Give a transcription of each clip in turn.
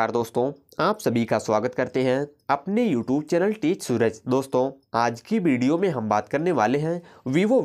नमस्कार दोस्तों आप सभी का स्वागत करते हैं अपने YouTube चैनल टीच सूरज दोस्तों आज की वीडियो में हम बात करने वाले हैं Vivo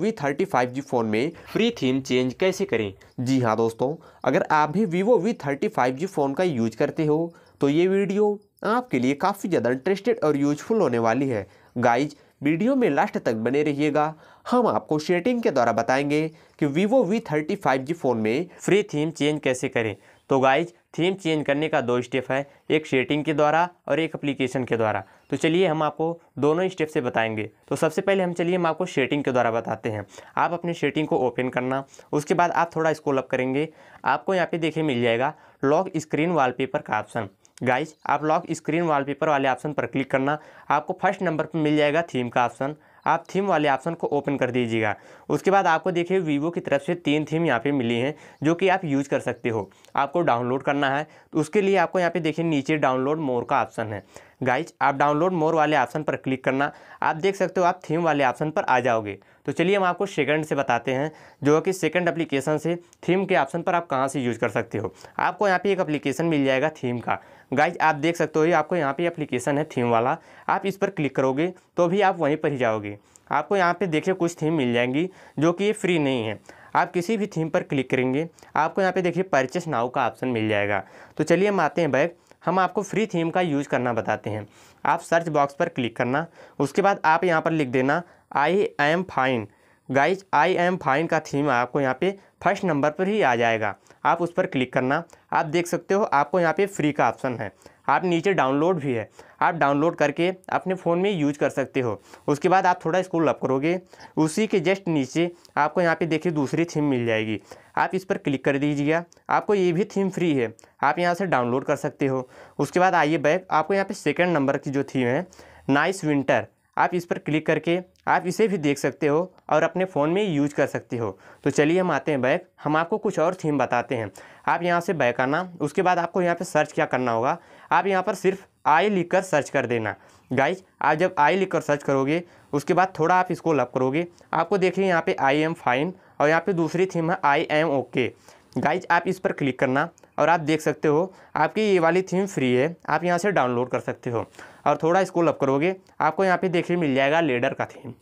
जी फ़ोन में फ्री थीम चेंज कैसे करें जी हाँ दोस्तों अगर आप भी Vivo जी फ़ोन का यूज करते हो तो ये वीडियो आपके लिए काफ़ी ज़्यादा इंटरेस्टेड और यूजफुल होने वाली है गाइज वीडियो में लास्ट तक बने रहिएगा हम आपको शेटिंग के द्वारा बताएंगे कि Vivo जी फ़ोन में फ्री थीम चेंज कैसे करें तो गाइज थीम चेंज करने का दो स्टेप है एक सेटिंग के द्वारा और एक अप्लीकेशन के द्वारा तो चलिए हम आपको दोनों स्टेप से बताएंगे तो सबसे पहले हम चलिए हम आपको सेटिंग के द्वारा बताते हैं आप अपने सेटिंग को ओपन करना उसके बाद आप थोड़ा स्कोल अप करेंगे आपको यहाँ पे देखे मिल जाएगा लॉक स्क्रीन वाल का ऑप्शन गाइज आप लॉक स्क्रीन वाल वाले ऑप्शन पर क्लिक करना आपको फर्स्ट नंबर पर मिल जाएगा थीम का ऑप्शन आप थीम वाले ऑप्शन को ओपन कर दीजिएगा उसके बाद आपको देखिए वीवो की तरफ से तीन थीम यहाँ पे मिली हैं जो कि आप यूज कर सकते हो आपको डाउनलोड करना है तो उसके लिए आपको यहाँ पे देखिए नीचे डाउनलोड मोर का ऑप्शन है गाइज आप डाउनलोड मोर वाले ऑप्शन पर क्लिक करना आप देख सकते हो आप थीम वाले ऑप्शन पर आ जाओगे तो चलिए हम आपको सेकंड से बताते हैं जो कि सेकंड एप्लीकेशन से थीम के ऑप्शन पर आप कहाँ से यूज़ कर सकते हो आपको यहाँ पे एक एप्लीकेशन मिल जाएगा थीम का गाइज आप देख सकते हो आपको यहाँ पे एप्लीकेशन है थीम वाला आप इस पर क्लिक करोगे तो भी आप वहीं पर ही जाओगे आपको यहाँ पर देखिए कुछ थीम मिल जाएंगी जो कि ये फ्री नहीं है आप किसी भी थीम पर क्लिक करेंगे आपको यहाँ पे देखिए परचेस नाव का ऑप्शन मिल जाएगा तो चलिए हम आते हैं बैग हम आपको फ्री थीम का यूज करना बताते हैं आप सर्च बॉक्स पर क्लिक करना उसके बाद आप यहाँ पर लिख देना I am fine guys I am fine का थीम आपको यहाँ पे फर्स्ट नंबर पर ही आ जाएगा आप उस पर क्लिक करना आप देख सकते हो आपको यहाँ पे फ्री का ऑप्शन है आप नीचे डाउनलोड भी है आप डाउनलोड करके अपने फ़ोन में यूज कर सकते हो उसके बाद आप थोड़ा स्कूल लप करोगे उसी के जस्ट नीचे आपको यहाँ पे देखिए दूसरी थीम मिल जाएगी आप इस पर क्लिक कर दीजिएगा आपको ये भी थीम फ्री है आप यहाँ से डाउनलोड कर सकते हो उसके बाद आइए बैग आपको यहाँ पर सेकेंड नंबर की जो थीम है नाइस विंटर आप इस पर क्लिक करके आप इसे भी देख सकते हो और अपने फ़ोन में यूज कर सकते हो तो चलिए हम आते हैं बैक हम आपको कुछ और थीम बताते हैं आप यहाँ से बैक आना उसके बाद आपको यहाँ पर सर्च क्या करना होगा आप यहाँ पर सिर्फ आई लिख कर सर्च कर देना गाइज आप जब आई लिख कर सर्च करोगे उसके बाद थोड़ा आप इसको लप करोगे आपको देखिए यहाँ पे आई एम फाइन और यहाँ पे दूसरी थीम है आई एम ओके गाइज आप इस पर क्लिक करना और आप देख सकते हो आपकी ये वाली थीम फ्री है आप यहाँ से डाउनलोड कर सकते हो और थोड़ा स्कूल अप करोगे आपको यहाँ पे देखने मिल जाएगा लेडर का थीम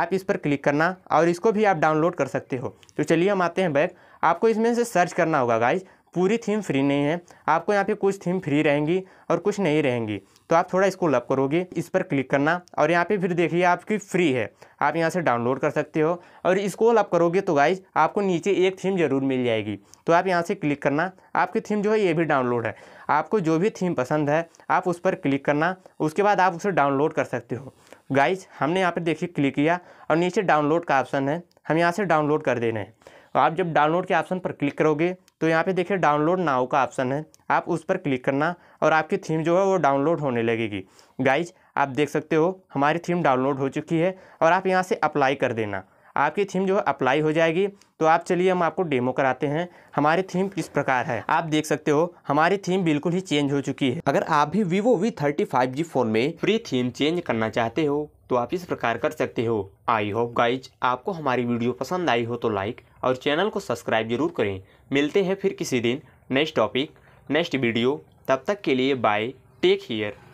आप इस पर क्लिक करना और इसको भी आप डाउनलोड कर सकते हो तो चलिए हम आते हैं बैग आपको इसमें से सर्च करना होगा गाइज पूरी थीम फ्री नहीं है आपको यहाँ पे कुछ थीम फ्री रहेंगी और कुछ नहीं रहेंगी तो आप थोड़ा इसको लव करोगे इस पर क्लिक करना और यहाँ पे फिर देखिए आपकी फ्री है आप यहाँ से डाउनलोड कर सकते हो और इसको लव करोगे तो गाइज आपको नीचे एक थीम ज़रूर मिल जाएगी तो आप यहाँ से क्लिक करना आपकी थीम जो है ये भी डाउनलोड है आपको जो भी थीम पसंद है आप उस पर क्लिक करना उसके बाद आप उसे डाउनलोड कर सकते हो गाइज हमने यहाँ पर देखिए क्लिक किया और नीचे डाउनलोड का ऑप्शन है हम यहाँ से डाउनलोड कर दे रहे हैं आप जब डाउनलोड के ऑप्शन पर क्लिक करोगे तो यहाँ पे देखिए डाउनलोड नाव का ऑप्शन है आप उस पर क्लिक करना और आपकी थीम जो है वो डाउनलोड होने लगेगी गाइज आप देख सकते हो हमारी थीम डाउनलोड हो चुकी है और आप यहाँ से अप्लाई कर देना आपकी थीम जो है अप्लाई हो जाएगी तो आप चलिए हम आपको डेमो कराते हैं हमारी थीम किस प्रकार है आप देख सकते हो हमारी थीम बिल्कुल ही चेंज हो चुकी है अगर आप भी Vivo V thirty five G phone में फ्री थीम चेंज करना चाहते हो तो आप इस प्रकार कर सकते हो आई होप गाइज आपको हमारी वीडियो पसंद आई हो तो लाइक और चैनल को सब्सक्राइब जरूर करें मिलते हैं फिर किसी दिन नेक्स्ट टॉपिक नेक्स्ट वीडियो तब तक के लिए बाय टेक केयर